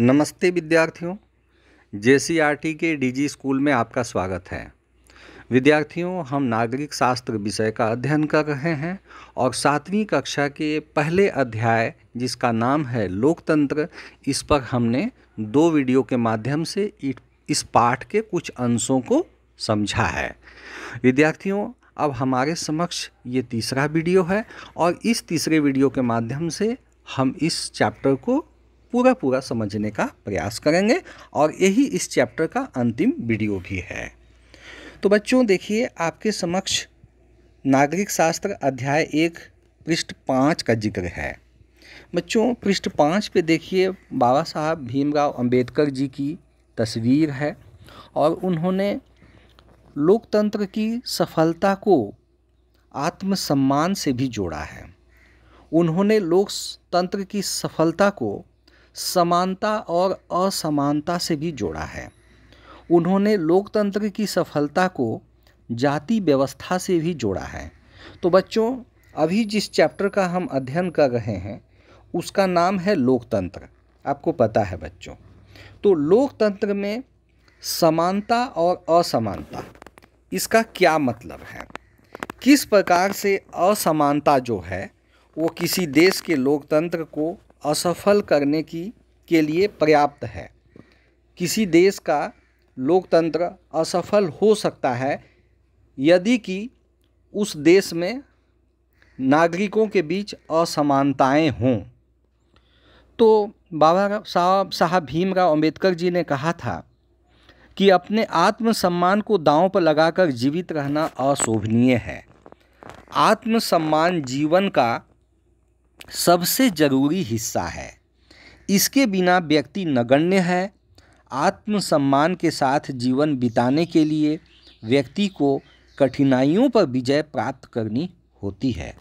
नमस्ते विद्यार्थियों जे के डीजी स्कूल में आपका स्वागत है विद्यार्थियों हम नागरिक शास्त्र विषय का अध्ययन कर रहे हैं और सातवीं कक्षा के पहले अध्याय जिसका नाम है लोकतंत्र इस पर हमने दो वीडियो के माध्यम से इस पाठ के कुछ अंशों को समझा है विद्यार्थियों अब हमारे समक्ष ये तीसरा वीडियो है और इस तीसरे वीडियो के माध्यम से हम इस चैप्टर को पूरा पूरा समझने का प्रयास करेंगे और यही इस चैप्टर का अंतिम वीडियो भी है तो बच्चों देखिए आपके समक्ष नागरिक शास्त्र अध्याय एक पृष्ठ पाँच का जिक्र है बच्चों पृष्ठ पाँच पे देखिए बाबा साहब भीमराव अंबेडकर जी की तस्वीर है और उन्होंने लोकतंत्र की सफलता को आत्मसम्मान से भी जोड़ा है उन्होंने लोकतंत्र की सफलता को समानता और असमानता से भी जोड़ा है उन्होंने लोकतंत्र की सफलता को जाति व्यवस्था से भी जोड़ा है तो बच्चों अभी जिस चैप्टर का हम अध्ययन कर रहे हैं उसका नाम है लोकतंत्र आपको पता है बच्चों तो लोकतंत्र में समानता और असमानता इसका क्या मतलब है किस प्रकार से असमानता जो है वो किसी देश के लोकतंत्र को असफल करने की के लिए पर्याप्त है किसी देश का लोकतंत्र असफल हो सकता है यदि कि उस देश में नागरिकों के बीच असमानताएं हों तो बाबा साहब साहब भीमराव अंबेडकर जी ने कहा था कि अपने आत्मसम्मान को दांव पर लगाकर जीवित रहना अशोभनीय है आत्मसम्मान जीवन का सबसे ज़रूरी हिस्सा है इसके बिना व्यक्ति नगण्य है आत्मसम्मान के साथ जीवन बिताने के लिए व्यक्ति को कठिनाइयों पर विजय प्राप्त करनी होती है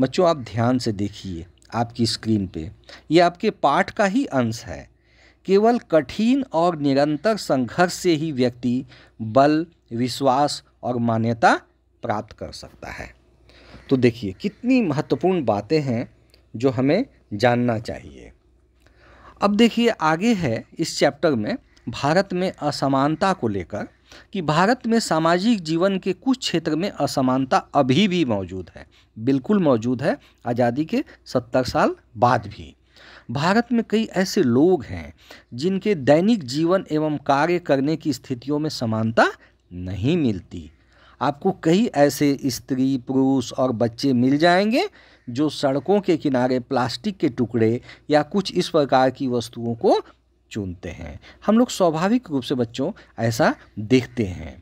बच्चों आप ध्यान से देखिए आपकी स्क्रीन पे यह आपके पाठ का ही अंश है केवल कठिन और निरंतर संघर्ष से ही व्यक्ति बल विश्वास और मान्यता प्राप्त कर सकता है तो देखिए कितनी महत्वपूर्ण बातें हैं जो हमें जानना चाहिए अब देखिए आगे है इस चैप्टर में भारत में असमानता को लेकर कि भारत में सामाजिक जीवन के कुछ क्षेत्र में असमानता अभी भी मौजूद है बिल्कुल मौजूद है आज़ादी के सत्तर साल बाद भी भारत में कई ऐसे लोग हैं जिनके दैनिक जीवन एवं कार्य करने की स्थितियों में समानता नहीं मिलती आपको कई ऐसे स्त्री पुरुष और बच्चे मिल जाएंगे जो सड़कों के किनारे प्लास्टिक के टुकड़े या कुछ इस प्रकार की वस्तुओं को चुनते हैं हम लोग स्वाभाविक रूप से बच्चों ऐसा देखते हैं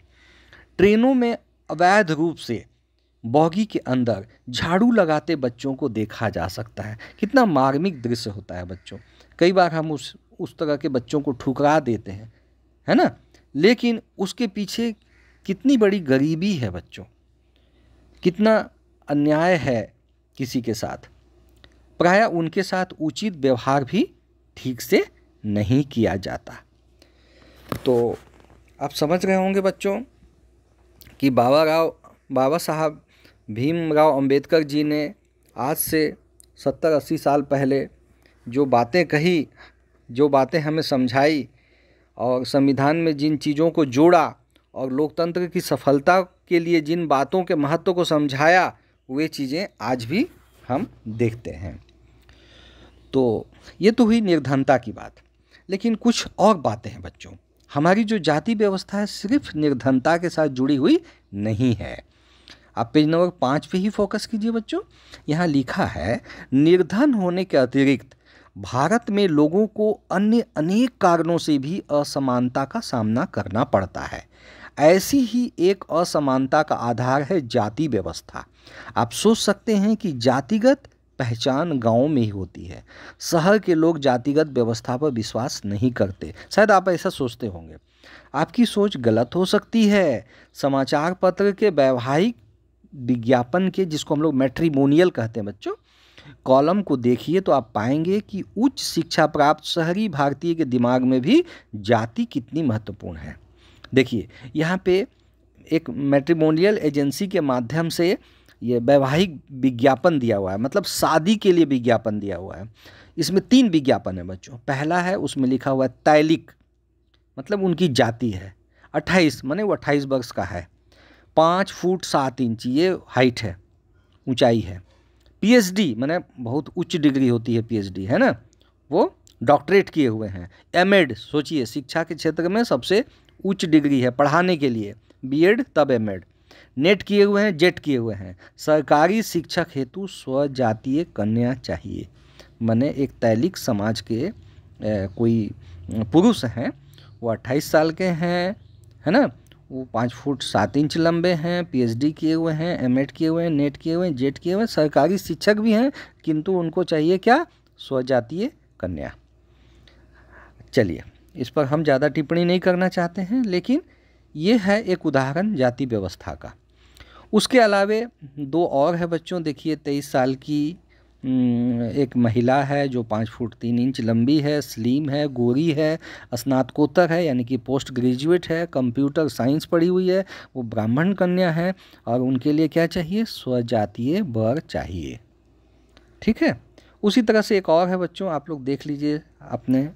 ट्रेनों में अवैध रूप से बॉगी के अंदर झाड़ू लगाते बच्चों को देखा जा सकता है कितना मार्मिक दृश्य होता है बच्चों कई बार हम उस उस तरह के बच्चों को ठुकरा देते हैं है ना लेकिन उसके पीछे कितनी बड़ी गरीबी है बच्चों कितना अन्याय है किसी के साथ प्राय उनके साथ उचित व्यवहार भी ठीक से नहीं किया जाता तो आप समझ रहे होंगे बच्चों कि बाबा राव बाबा साहब भीमराव अंबेडकर जी ने आज से सत्तर अस्सी साल पहले जो बातें कही जो बातें हमें समझाई और संविधान में जिन चीज़ों को जोड़ा और लोकतंत्र की सफलता के लिए जिन बातों के महत्व को समझाया वे चीज़ें आज भी हम देखते हैं तो ये तो हुई निर्धनता की बात लेकिन कुछ और बातें हैं बच्चों हमारी जो जाति व्यवस्था है सिर्फ निर्धनता के साथ जुड़ी हुई नहीं है आप पेज नंबर पाँच पे ही फोकस कीजिए बच्चों यहाँ लिखा है निर्धन होने के अतिरिक्त भारत में लोगों को अन्य अनेक कारणों से भी असमानता का सामना करना पड़ता है ऐसी ही एक असमानता का आधार है जाति व्यवस्था आप सोच सकते हैं कि जातिगत पहचान गाँव में ही होती है शहर के लोग जातिगत व्यवस्था पर विश्वास नहीं करते शायद आप ऐसा सोचते होंगे आपकी सोच गलत हो सकती है समाचार पत्र के व्यवहारिक विज्ञापन के जिसको हम लोग मैट्रीमोनियल कहते हैं बच्चों कॉलम को देखिए तो आप पाएंगे कि उच्च शिक्षा प्राप्त शहरी भारतीय के दिमाग में भी जाति कितनी महत्वपूर्ण है देखिए यहाँ पे एक मैट्रीमोनियल एजेंसी के माध्यम से ये वैवाहिक विज्ञापन दिया हुआ है मतलब शादी के लिए विज्ञापन दिया हुआ है इसमें तीन विज्ञापन है बच्चों पहला है उसमें लिखा हुआ है तैलिक मतलब उनकी जाति है अट्ठाईस माने वो अट्ठाईस वर्ष का है पाँच फुट सात इंच ये हाइट है ऊंचाई है पीएचडी माने बहुत उच्च डिग्री होती है पीएचडी है ना वो डॉक्टरेट किए हुए हैं एड सोचिए शिक्षा के क्षेत्र में सबसे उच्च डिग्री है पढ़ाने के लिए एड तब एड नेट किए हुए हैं जेट किए हुए हैं सरकारी शिक्षक हेतु स्वजातीय कन्या चाहिए मैंने एक तैलिक समाज के ए, कोई पुरुष हैं वो अट्ठाईस साल के हैं है ना वो पाँच फुट सात इंच लंबे हैं पीएचडी किए हुए हैं एमएड किए हुए हैं नेट किए हुए हैं जेट किए हुए हैं सरकारी शिक्षक भी हैं किंतु उनको चाहिए क्या स्वजातीय कन्या चलिए इस पर हम ज़्यादा टिप्पणी नहीं करना चाहते हैं लेकिन ये है एक उदाहरण जाति व्यवस्था का उसके अलावे दो और है बच्चों देखिए तेईस साल की एक महिला है जो पाँच फुट तीन इंच लंबी है स्लीम है गोरी है स्नातकोत्तर है यानी कि पोस्ट ग्रेजुएट है कंप्यूटर साइंस पढ़ी हुई है वो ब्राह्मण कन्या है और उनके लिए क्या चाहिए स्वजातीय वर चाहिए ठीक है उसी तरह से एक और है बच्चों आप लोग देख लीजिए अपने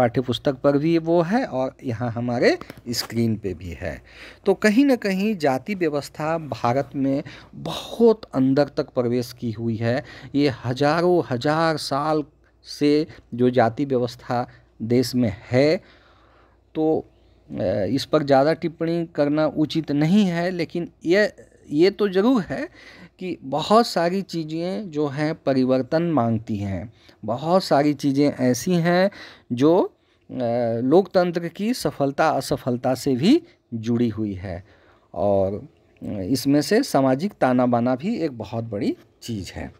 पाठ्य पुस्तक पर भी वो है और यहाँ हमारे स्क्रीन पे भी है तो कहीं ना कहीं जाति व्यवस्था भारत में बहुत अंदर तक प्रवेश की हुई है ये हजारों हजार साल से जो जाति व्यवस्था देश में है तो इस पर ज़्यादा टिप्पणी करना उचित नहीं है लेकिन यह ये तो ज़रूर है कि बहुत सारी चीज़ें जो हैं परिवर्तन मांगती हैं बहुत सारी चीज़ें ऐसी हैं जो लोकतंत्र की सफलता असफलता से भी जुड़ी हुई है और इसमें से सामाजिक ताना बाना भी एक बहुत बड़ी चीज़ है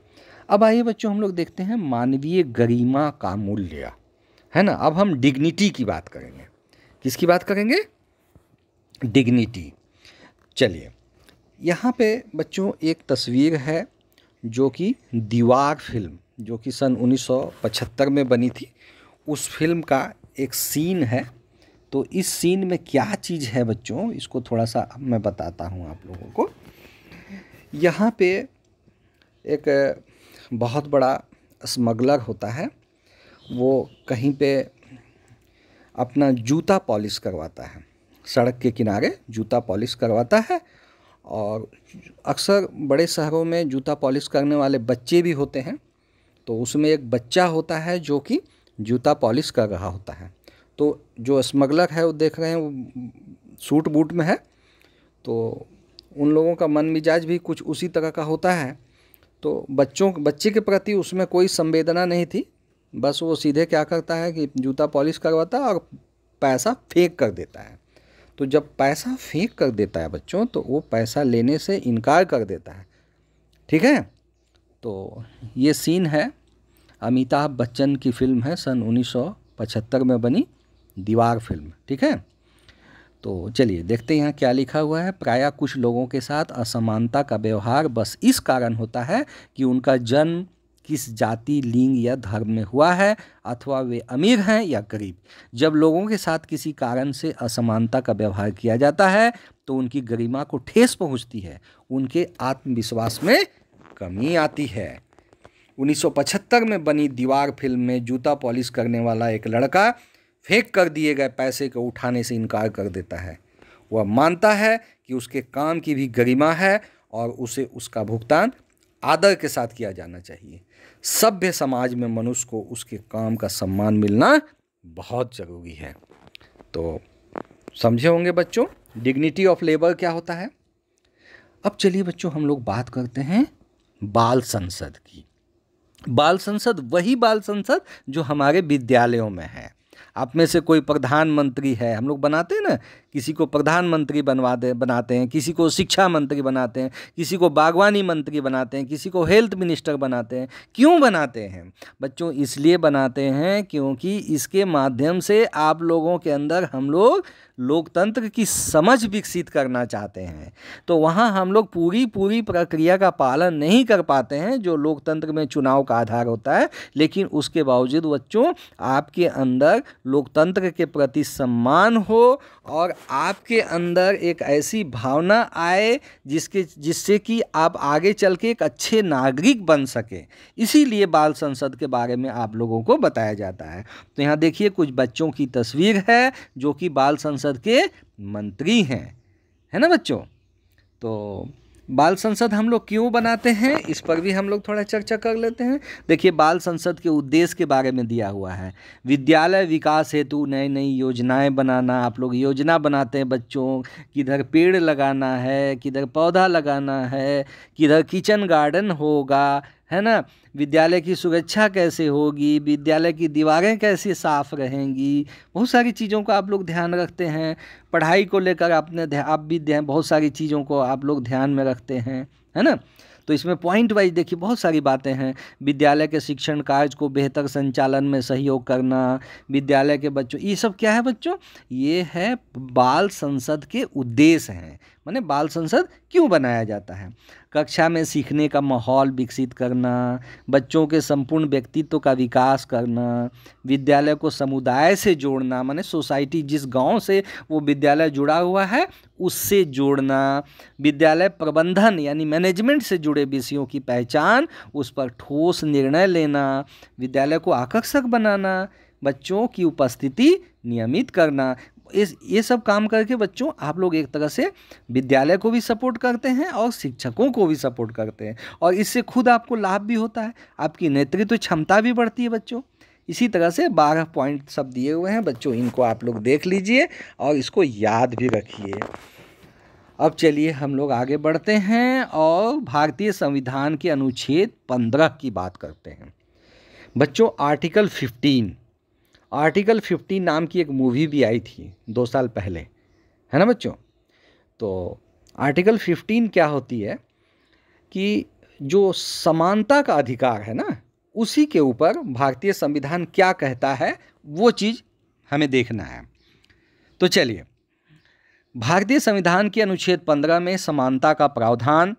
अब आइए बच्चों हम लोग देखते हैं मानवीय गरिमा का मूल्य है ना अब हम डिग्निटी की बात करेंगे किसकी बात करेंगे डिग्निटी चलिए यहाँ पे बच्चों एक तस्वीर है जो कि दीवार फिल्म जो कि सन 1975 में बनी थी उस फिल्म का एक सीन है तो इस सीन में क्या चीज़ है बच्चों इसको थोड़ा सा मैं बताता हूँ आप लोगों को यहाँ पे एक बहुत बड़ा स्मगलर होता है वो कहीं पे अपना जूता पॉलिश करवाता है सड़क के किनारे जूता पॉलिश करवाता है और अक्सर बड़े शहरों में जूता पॉलिश करने वाले बच्चे भी होते हैं तो उसमें एक बच्चा होता है जो कि जूता पॉलिश कर रहा होता है तो जो स्मगलर है वो देख रहे हैं वो सूट बूट में है तो उन लोगों का मन मिजाज भी कुछ उसी तरह का होता है तो बच्चों बच्चे के प्रति उसमें कोई संवेदना नहीं थी बस वो सीधे क्या करता है कि जूता पॉलिश करवाता है और पैसा फेंक कर देता है तो जब पैसा फेंक कर देता है बच्चों तो वो पैसा लेने से इनकार कर देता है ठीक है तो ये सीन है अमिताभ बच्चन की फिल्म है सन 1975 में बनी दीवार फिल्म ठीक है तो चलिए देखते हैं यहाँ क्या लिखा हुआ है प्रायः कुछ लोगों के साथ असमानता का व्यवहार बस इस कारण होता है कि उनका जन्म किस जाति लिंग या धर्म में हुआ है अथवा वे अमीर हैं या गरीब जब लोगों के साथ किसी कारण से असमानता का व्यवहार किया जाता है तो उनकी गरिमा को ठेस पहुंचती है उनके आत्मविश्वास में कमी आती है 1975 में बनी दीवार फिल्म में जूता पॉलिश करने वाला एक लड़का फेंक कर दिए गए पैसे को उठाने से इनकार कर देता है वह मानता है कि उसके काम की भी गरिमा है और उसे उसका भुगतान आदर के साथ किया जाना चाहिए सभ्य समाज में मनुष्य को उसके काम का सम्मान मिलना बहुत ज़रूरी है तो समझे होंगे बच्चों डिग्निटी ऑफ लेबर क्या होता है अब चलिए बच्चों हम लोग बात करते हैं बाल संसद की बाल संसद वही बाल संसद जो हमारे विद्यालयों में है आप में से कोई प्रधानमंत्री है हम लोग बनाते हैं ना किसी को प्रधानमंत्री बनवा दे बनाते हैं किसी को शिक्षा मंत्री बनाते हैं किसी को बागवानी मंत्री बनाते हैं किसी को हेल्थ मिनिस्टर बनाते हैं क्यों बनाते हैं बच्चों इसलिए बनाते हैं क्योंकि इसके माध्यम से आप लोगों के अंदर हम लोग लोकतंत्र की समझ विकसित करना चाहते हैं तो वहाँ हम लोग पूरी पूरी प्रक्रिया का पालन नहीं कर पाते हैं जो लोकतंत्र में चुनाव का आधार होता है लेकिन उसके बावजूद बच्चों आपके अंदर लोकतंत्र के प्रति सम्मान हो और आपके अंदर एक ऐसी भावना आए जिसके जिससे कि आप आगे चल के एक अच्छे नागरिक बन सकें इसीलिए बाल संसद के बारे में आप लोगों को बताया जाता है तो यहाँ देखिए कुछ बच्चों की तस्वीर है जो कि बाल संसद के मंत्री हैं है ना बच्चों तो बाल संसद हम लोग क्यों बनाते हैं इस पर भी हम लोग थोड़ा चर्चा कर लेते हैं देखिए बाल संसद के उद्देश्य के बारे में दिया हुआ है विद्यालय विकास हेतु नई नई योजनाएं बनाना आप लोग योजना बनाते हैं बच्चों किधर पेड़ लगाना है किधर पौधा लगाना है किधर किचन गार्डन होगा है ना विद्यालय की सुरक्षा कैसे होगी विद्यालय की दीवारें कैसे साफ़ रहेंगी बहुत सारी चीज़ों का आप लोग ध्यान रखते हैं पढ़ाई को लेकर आपने आप भी बहुत सारी चीज़ों को आप लोग ध्यान में रखते हैं है ना तो इसमें पॉइंट वाइज देखिए बहुत सारी बातें हैं विद्यालय के शिक्षण कार्य को बेहतर संचालन में सहयोग करना विद्यालय के बच्चों ये सब क्या है बच्चों ये है बाल संसद के उद्देश्य हैं मैंने बाल संसद क्यों बनाया जाता है कक्षा में सीखने का माहौल विकसित करना बच्चों के संपूर्ण व्यक्तित्व का विकास करना विद्यालय को समुदाय से जोड़ना माने सोसाइटी जिस गांव से वो विद्यालय जुड़ा हुआ है उससे जोड़ना विद्यालय प्रबंधन यानी मैनेजमेंट से जुड़े विषयों की पहचान उस पर ठोस निर्णय लेना विद्यालय को आकर्षक बनाना बच्चों की उपस्थिति नियमित करना इस ये सब काम करके बच्चों आप लोग एक तरह से विद्यालय को भी सपोर्ट करते हैं और शिक्षकों को भी सपोर्ट करते हैं और इससे खुद आपको लाभ भी होता है आपकी नेतृत्व क्षमता भी बढ़ती है बच्चों इसी तरह से बारह पॉइंट सब दिए हुए हैं बच्चों इनको आप लोग देख लीजिए और इसको याद भी रखिए अब चलिए हम लोग आगे बढ़ते हैं और भारतीय संविधान के अनुच्छेद पंद्रह की बात करते हैं बच्चों आर्टिकल फिफ्टीन आर्टिकल फिफ्टी नाम की एक मूवी भी आई थी दो साल पहले है ना बच्चों तो आर्टिकल फिफ्टीन क्या होती है कि जो समानता का अधिकार है ना उसी के ऊपर भारतीय संविधान क्या कहता है वो चीज़ हमें देखना है तो चलिए भारतीय संविधान के अनुच्छेद पंद्रह में समानता का प्रावधान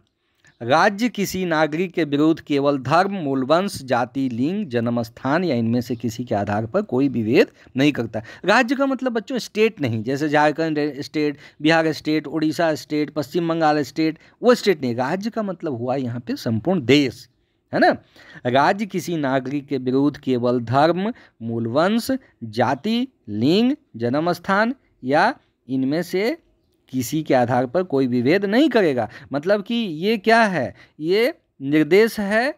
राज्य किसी नागरिक के विरुद्ध केवल धर्म मूलवंश जाति लिंग जन्म स्थान या इनमें से किसी के आधार पर कोई विभेद नहीं करता राज्य का मतलब बच्चों स्टेट नहीं जैसे Jharkhand state Bihar state Orissa state Paschim Bengal state वो स्टेट नहीं राज्य का मतलब हुआ यहाँ पे संपूर्ण देश है ना राज्य किसी नागरिक के विरुद्ध केवल धर्म मूलवंश जाति लिंग जन्म स्थान या इनमें से किसी के आधार पर कोई विभेद नहीं करेगा मतलब कि ये क्या है ये निर्देश है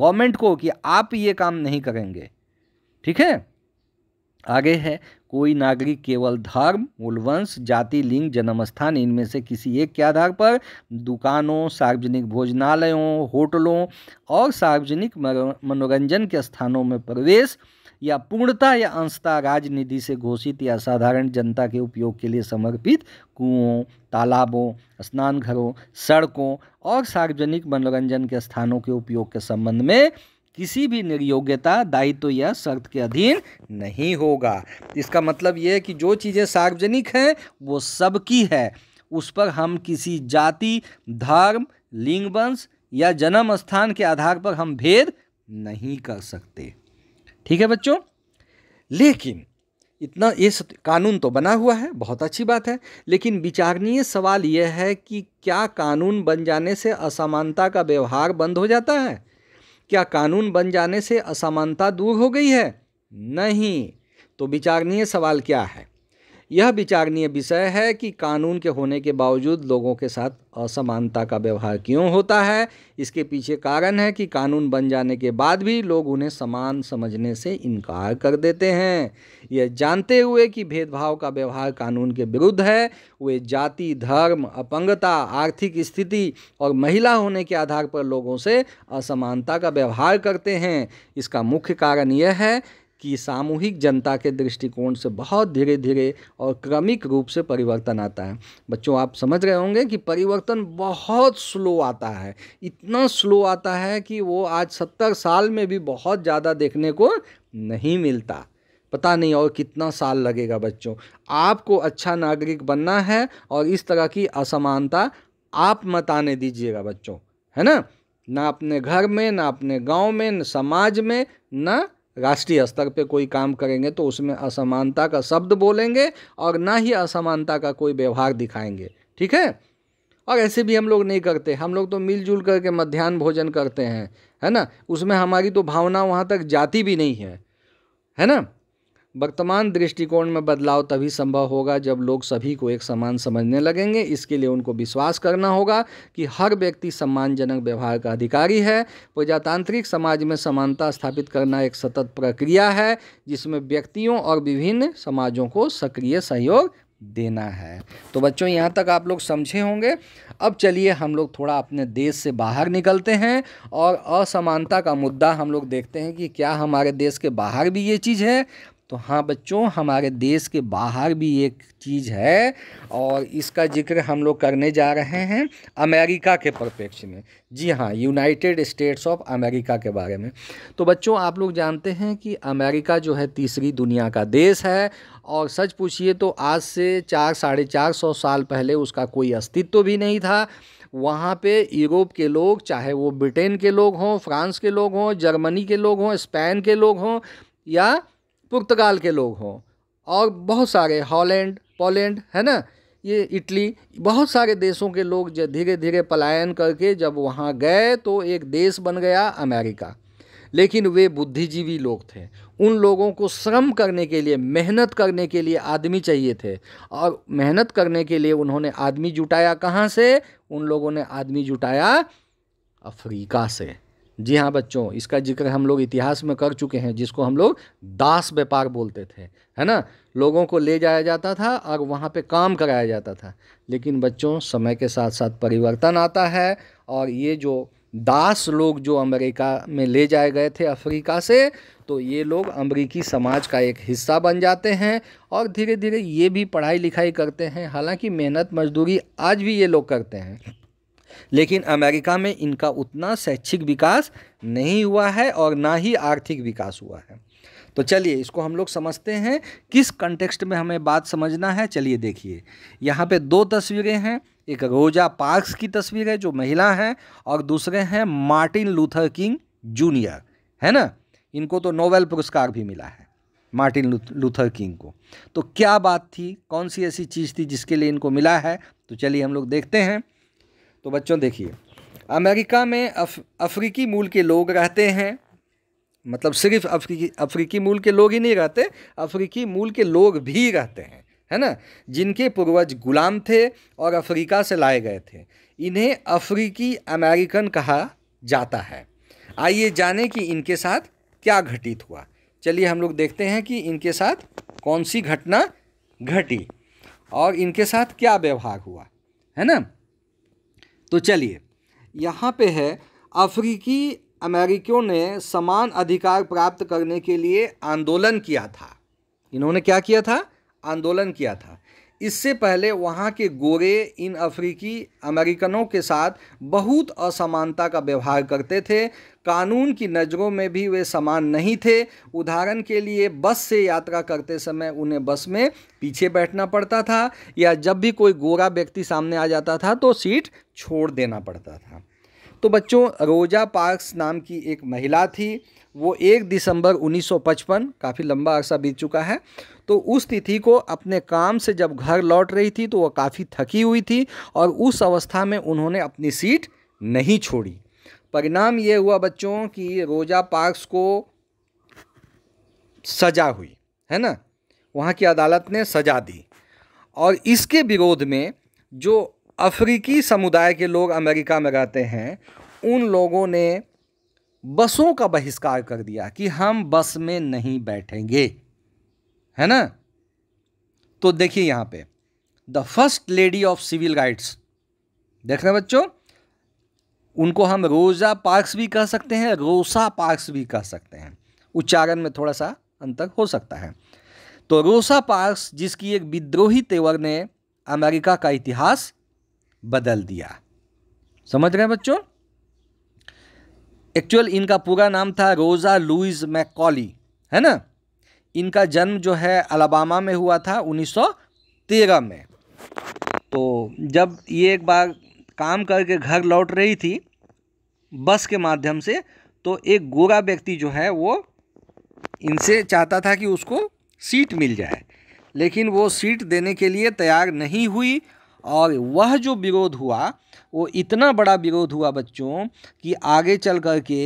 गवर्नमेंट को कि आप ये काम नहीं करेंगे ठीक है आगे है कोई नागरिक केवल धर्म मूलवंश जाति लिंग जन्मस्थान इनमें से किसी एक के आधार पर दुकानों सार्वजनिक भोजनालयों होटलों और सार्वजनिक मनोरंजन के स्थानों में प्रवेश या पूर्णता या अंशता राजनीति से घोषित या साधारण जनता के उपयोग के लिए समर्पित कुओं तालाबों स्नानघरों सड़कों और सार्वजनिक मनोरंजन के स्थानों के उपयोग के संबंध में किसी भी निर्योग्यता दायित्व तो या शर्त के अधीन नहीं होगा इसका मतलब ये है कि जो चीज़ें सार्वजनिक हैं वो सबकी है उस पर हम किसी जाति धर्म लिंग वंश या जन्म स्थान के आधार पर हम भेद नहीं कर सकते ठीक है बच्चों लेकिन इतना ये कानून तो बना हुआ है बहुत अच्छी बात है लेकिन विचारणीय सवाल यह है कि क्या कानून बन जाने से असमानता का व्यवहार बंद हो जाता है क्या कानून बन जाने से असमानता दूर हो गई है नहीं तो विचारणीय सवाल क्या है यह विचारणीय विषय है कि कानून के होने के बावजूद लोगों के साथ असमानता का व्यवहार क्यों होता है इसके पीछे कारण है कि कानून बन जाने के बाद भी लोग उन्हें समान समझने से इनकार कर देते हैं यह जानते हुए कि भेदभाव का व्यवहार कानून के विरुद्ध है वे जाति धर्म अपंगता आर्थिक स्थिति और महिला होने के आधार पर लोगों से असमानता का व्यवहार करते हैं इसका मुख्य कारण यह है कि सामूहिक जनता के दृष्टिकोण से बहुत धीरे धीरे और क्रमिक रूप से परिवर्तन आता है बच्चों आप समझ रहे होंगे कि परिवर्तन बहुत स्लो आता है इतना स्लो आता है कि वो आज सत्तर साल में भी बहुत ज़्यादा देखने को नहीं मिलता पता नहीं और कितना साल लगेगा बच्चों आपको अच्छा नागरिक बनना है और इस तरह की असमानता आप मत आने दीजिएगा बच्चों है ना ना अपने घर में ना अपने गांव में ना समाज में ना राष्ट्रीय स्तर पे कोई काम करेंगे तो उसमें असमानता का शब्द बोलेंगे और ना ही असमानता का कोई व्यवहार दिखाएंगे ठीक है और ऐसे भी हम लोग नहीं करते हम लोग तो मिलजुल करके मध्यान्ह भोजन करते हैं है ना उसमें हमारी तो भावना वहाँ तक जाती भी नहीं है है ना वर्तमान दृष्टिकोण में बदलाव तभी संभव होगा जब लोग सभी को एक समान समझने लगेंगे इसके लिए उनको विश्वास करना होगा कि हर व्यक्ति सम्मानजनक व्यवहार का अधिकारी है प्रजातांत्रिक समाज में समानता स्थापित करना एक सतत प्रक्रिया है जिसमें व्यक्तियों और विभिन्न समाजों को सक्रिय सहयोग देना है तो बच्चों यहाँ तक आप लोग समझे होंगे अब चलिए हम लोग थोड़ा अपने देश से बाहर निकलते हैं और असमानता का मुद्दा हम लोग देखते हैं कि क्या हमारे देश के बाहर भी ये चीज़ है तो हाँ बच्चों हमारे देश के बाहर भी एक चीज़ है और इसका जिक्र हम लोग करने जा रहे हैं अमेरिका के परिप्रेक्ष्य में जी हाँ यूनाइटेड स्टेट्स ऑफ अमेरिका के बारे में तो बच्चों आप लोग जानते हैं कि अमेरिका जो है तीसरी दुनिया का देश है और सच पूछिए तो आज से चार साढ़े चार सौ साल पहले उसका कोई अस्तित्व भी नहीं था वहाँ पे यूरोप के लोग चाहे वो ब्रिटेन के लोग हों फ्रांस के लोग हों जर्मनी के लोग हों स्पेन के लोग हों या पुर्तगाल के लोग हों और बहुत सारे हॉलैंड पोलैंड है ना ये इटली बहुत सारे देशों के लोग धीरे धीरे पलायन करके जब वहाँ गए तो एक देश बन गया अमेरिका लेकिन वे बुद्धिजीवी लोग थे उन लोगों को श्रम करने के लिए मेहनत करने के लिए आदमी चाहिए थे और मेहनत करने के लिए उन्होंने आदमी जुटाया कहाँ से उन लोगों ने आदमी जुटाया अफ्रीका से जी हाँ बच्चों इसका जिक्र हम लोग इतिहास में कर चुके हैं जिसको हम लोग दास व्यापार बोलते थे है ना लोगों को ले जाया जाता था और वहाँ पे काम कराया जाता था लेकिन बच्चों समय के साथ साथ परिवर्तन आता है और ये जो दास लोग जो अमेरिका में ले जाए गए थे अफ्रीका से तो ये लोग अमरीकी समाज का एक हिस्सा बन जाते हैं और धीरे धीरे ये भी पढ़ाई लिखाई करते हैं हालांकि मेहनत मजदूरी आज भी ये लोग करते हैं लेकिन अमेरिका में इनका उतना शैक्षिक विकास नहीं हुआ है और ना ही आर्थिक विकास हुआ है तो चलिए इसको हम लोग समझते हैं किस कंटेक्स्ट में हमें बात समझना है चलिए देखिए यहाँ पे दो तस्वीरें हैं एक रोजा पार्क्स की तस्वीर है जो महिला हैं और दूसरे हैं मार्टिन लूथर किंग जूनियर है ना इनको तो नोबेल पुरस्कार भी मिला है मार्टिन लूथर किंग को तो क्या बात थी कौन सी ऐसी चीज़ थी जिसके लिए इनको मिला है तो चलिए हम लोग देखते हैं तो बच्चों देखिए अमेरिका में अफ, अफ्रीकी मूल के लोग रहते हैं मतलब सिर्फ अफ्रीकी अफ्रीकी मूल के लोग ही नहीं रहते अफ्रीकी मूल के लोग भी रहते हैं है ना जिनके पूर्वज गुलाम थे और अफ्रीका से लाए गए थे इन्हें अफ्रीकी अमेरिकन कहा जाता है आइए जाने कि इनके साथ क्या घटित हुआ चलिए हम लोग देखते हैं कि इनके साथ कौन सी घटना घटी और इनके साथ क्या व्यवहार हुआ है ना तो चलिए यहाँ पे है अफ्रीकी अमेरिकियों ने समान अधिकार प्राप्त करने के लिए आंदोलन किया था इन्होंने क्या किया था आंदोलन किया था इससे पहले वहाँ के गोरे इन अफ्रीकी अमेरिकनों के साथ बहुत असमानता का व्यवहार करते थे कानून की नज़रों में भी वे समान नहीं थे उदाहरण के लिए बस से यात्रा करते समय उन्हें बस में पीछे बैठना पड़ता था या जब भी कोई गोरा व्यक्ति सामने आ जाता था तो सीट छोड़ देना पड़ता था तो बच्चों रोजा पार्क्स नाम की एक महिला थी वो एक दिसंबर 1955 काफ़ी लंबा अरसा बीत चुका है तो उस तिथि को अपने काम से जब घर लौट रही थी तो वह काफ़ी थकी हुई थी और उस अवस्था में उन्होंने अपनी सीट नहीं छोड़ी परिणाम ये हुआ बच्चों कि रोजा पार्क्स को सजा हुई है ना वहाँ की अदालत ने सजा दी और इसके विरोध में जो अफ्रीकी समुदाय के लोग अमेरिका में रहते हैं उन लोगों ने बसों का बहिष्कार कर दिया कि हम बस में नहीं बैठेंगे है ना तो देखिए यहां पे the first lady of civil rights देख रहे हैं बच्चों उनको हम रोजा पार्क्स भी कह सकते हैं रोसा पार्क्स भी कह सकते हैं उच्चारण में थोड़ा सा अंतर हो सकता है तो रोसा पार्क्स जिसकी एक विद्रोही तेवर ने अमेरिका का इतिहास बदल दिया समझ रहे हैं बच्चों एक्चुअल इनका पूरा नाम था रोज़ा लुइज मैकॉली है ना इनका जन्म जो है अलाबामा में हुआ था 1913 में तो जब ये एक बार काम करके घर लौट रही थी बस के माध्यम से तो एक गोरा व्यक्ति जो है वो इनसे चाहता था कि उसको सीट मिल जाए लेकिन वो सीट देने के लिए तैयार नहीं हुई और वह जो विरोध हुआ वो इतना बड़ा विरोध हुआ बच्चों कि आगे चल कर के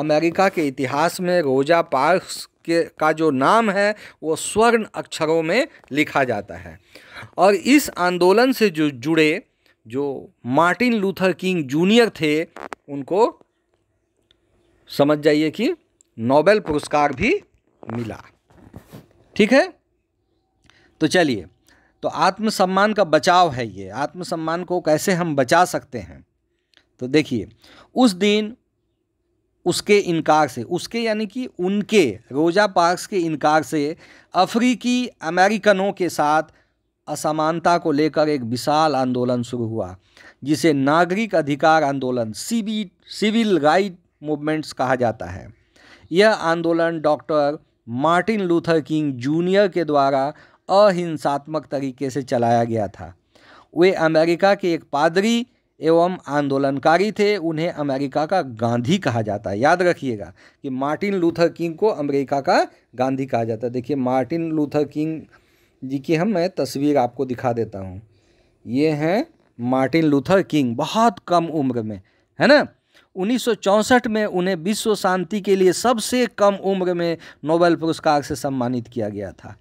अमेरिका के इतिहास में रोजा पार्क्स के का जो नाम है वो स्वर्ण अक्षरों में लिखा जाता है और इस आंदोलन से जो जुड़े जो मार्टिन लूथर किंग जूनियर थे उनको समझ जाइए कि नोबेल पुरस्कार भी मिला ठीक है तो चलिए तो आत्मसम्मान का बचाव है ये आत्मसम्मान को कैसे हम बचा सकते हैं तो देखिए उस दिन उसके इनकार से उसके यानी कि उनके रोजा पार्क्स के इनकार से अफ्रीकी अमेरिकनों के साथ असमानता को लेकर एक विशाल आंदोलन शुरू हुआ जिसे नागरिक अधिकार आंदोलन सीबी सिविल राइट मूवमेंट्स कहा जाता है यह आंदोलन doctor Martin Luther King junior के द्वारा अहिंसात्मक तरीके से चलाया गया था वे अमेरिका के एक पादरी एवं आंदोलनकारी थे उन्हें अमेरिका का गांधी कहा जाता है याद रखिएगा कि मार्टिन लूथर किंग को अमेरिका का गांधी कहा जाता है देखिए मार्टिन लूथर किंग जी की हम मैं तस्वीर आपको दिखा देता हूँ ये हैं मार्टिन लूथर किंग बहुत कम उम्र में है ना 1964 में उन्हें विश्व शांति के लिए सबसे कम उम्र में नोबेल पुरस्कार से सम्मानित किया गया था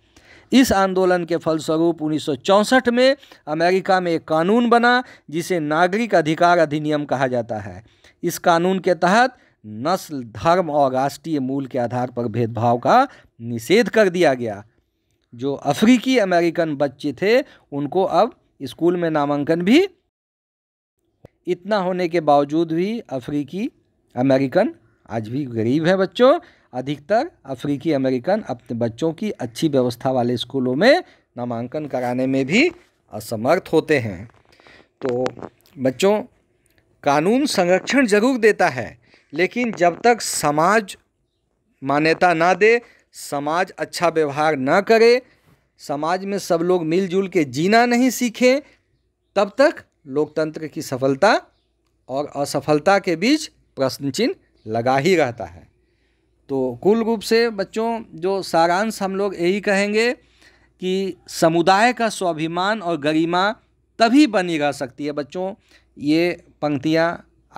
इस आंदोलन के फलस्वरूप उन्नीस में अमेरिका में एक कानून बना जिसे नागरिक अधिकार अधिनियम कहा जाता है इस कानून के तहत नस्ल धर्म और राष्ट्रीय मूल के आधार पर भेदभाव का निषेध कर दिया गया जो अफ्रीकी अमेरिकन बच्चे थे उनको अब स्कूल में नामांकन भी इतना होने के बावजूद भी अफ्रीकी अमेरिकन आज भी गरीब हैं बच्चों अधिकतर अफ्रीकी अमेरिकन अपने बच्चों की अच्छी व्यवस्था वाले स्कूलों में नामांकन कराने में भी असमर्थ होते हैं तो बच्चों कानून संरक्षण जरूर देता है लेकिन जब तक समाज मान्यता ना दे समाज अच्छा व्यवहार ना करे समाज में सब लोग मिलजुल के जीना नहीं सीखें तब तक लोकतंत्र की सफलता और असफलता के बीच प्रश्न चिन्ह लगा ही रहता है तो कुल रूप से बच्चों जो सारांश हम लोग यही कहेंगे कि समुदाय का स्वाभिमान और गरिमा तभी बनी रह सकती है बच्चों ये पंक्तियाँ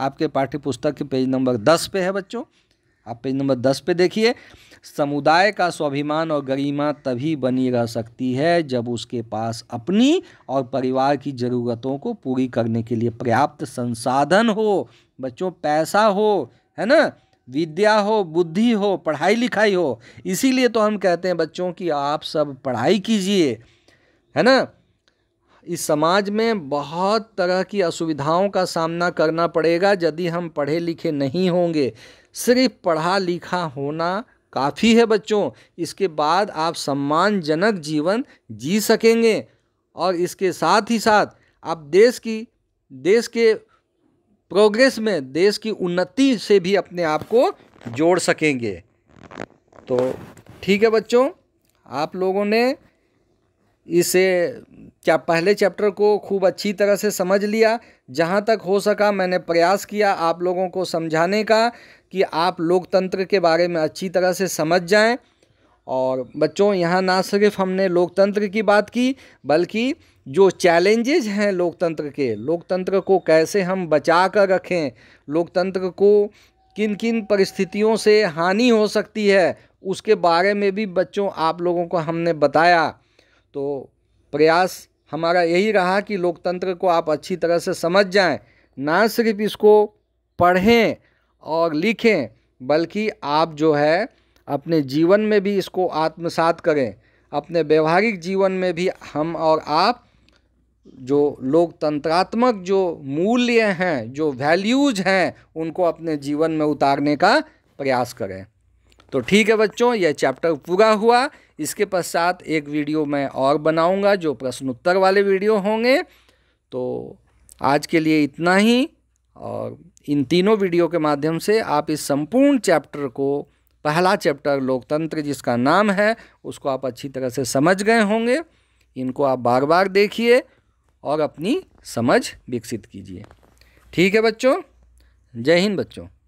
आपके पाठ्य पुस्तक के पेज नंबर दस पे है बच्चों आप पेज नंबर दस पे देखिए समुदाय का स्वाभिमान और गरिमा तभी बनी रह सकती है जब उसके पास अपनी और परिवार की ज़रूरतों को पूरी करने के लिए पर्याप्त संसाधन हो बच्चों पैसा हो है ना विद्या हो बुद्धि हो पढ़ाई लिखाई हो इसीलिए तो हम कहते हैं बच्चों की आप सब पढ़ाई कीजिए है ना इस समाज में बहुत तरह की असुविधाओं का सामना करना पड़ेगा यदि हम पढ़े लिखे नहीं होंगे सिर्फ पढ़ा लिखा होना काफ़ी है बच्चों इसके बाद आप सम्मानजनक जीवन जी सकेंगे और इसके साथ ही साथ आप देश की देश के प्रोग्रेस में देश की उन्नति से भी अपने आप को जोड़ सकेंगे तो ठीक है बच्चों आप लोगों ने इसे क्या पहले चैप्टर को खूब अच्छी तरह से समझ लिया जहाँ तक हो सका मैंने प्रयास किया आप लोगों को समझाने का कि आप लोकतंत्र के बारे में अच्छी तरह से समझ जाएं और बच्चों यहाँ ना सिर्फ हमने लोकतंत्र की बात की बल्कि जो चैलेंजेज हैं लोकतंत्र के लोकतंत्र को कैसे हम बचा कर रखें लोकतंत्र को किन किन परिस्थितियों से हानि हो सकती है उसके बारे में भी बच्चों आप लोगों को हमने बताया तो प्रयास हमारा यही रहा कि लोकतंत्र को आप अच्छी तरह से समझ जाएं ना सिर्फ इसको पढ़ें और लिखें बल्कि आप जो है अपने जीवन में भी इसको आत्मसात करें अपने व्यवहारिक जीवन में भी हम और आप जो लोकतंत्रात्मक जो मूल्य हैं जो वैल्यूज़ हैं उनको अपने जीवन में उतारने का प्रयास करें तो ठीक है बच्चों यह चैप्टर पूरा हुआ इसके पश्चात एक वीडियो मैं और बनाऊंगा जो प्रश्नोत्तर वाले वीडियो होंगे तो आज के लिए इतना ही और इन तीनों वीडियो के माध्यम से आप इस संपूर्ण चैप्टर को पहला चैप्टर लोकतंत्र जिसका नाम है उसको आप अच्छी तरह से समझ गए होंगे इनको आप बार बार देखिए और अपनी समझ विकसित कीजिए ठीक है बच्चों जय हिंद बच्चों